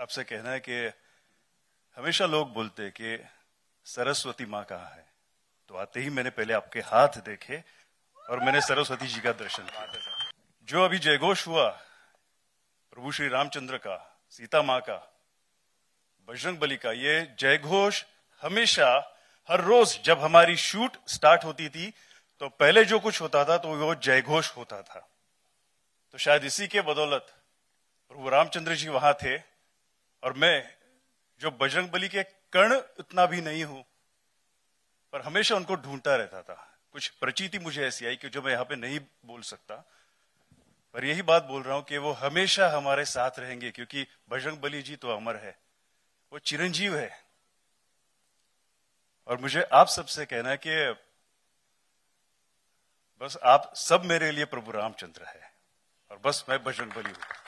आपसे कहना है कि हमेशा लोग बोलते हैं कि सरस्वती माँ कहाँ है तो आते ही मैंने पहले आपके हाथ देखे और मैंने सरस्वती जी का दर्शन किया जो अभी जयघोष हुआ प्रभु श्री रामचंद्र का सीता माँ का बजरंग बली का ये जयघोष हमेशा हर रोज जब हमारी शूट स्टार्ट होती थी तो पहले जो कुछ होता था तो वो जयघोष होता था तो शायद इसी के बदौलत प्रभु रामचंद्र जी वहां थे और मैं जो बजरंग बली के कर्ण उतना भी नहीं हूं पर हमेशा उनको ढूंढता रहता था कुछ प्रचिति मुझे ऐसी आई कि जो मैं यहां पे नहीं बोल सकता पर यही बात बोल रहा हूं कि वो हमेशा हमारे साथ रहेंगे क्योंकि बजरंग बली जी तो अमर है वो चिरंजीव है और मुझे आप सबसे कहना है कि बस आप सब मेरे लिए प्रभु रामचंद्र है और बस मैं बजरंग बली हूं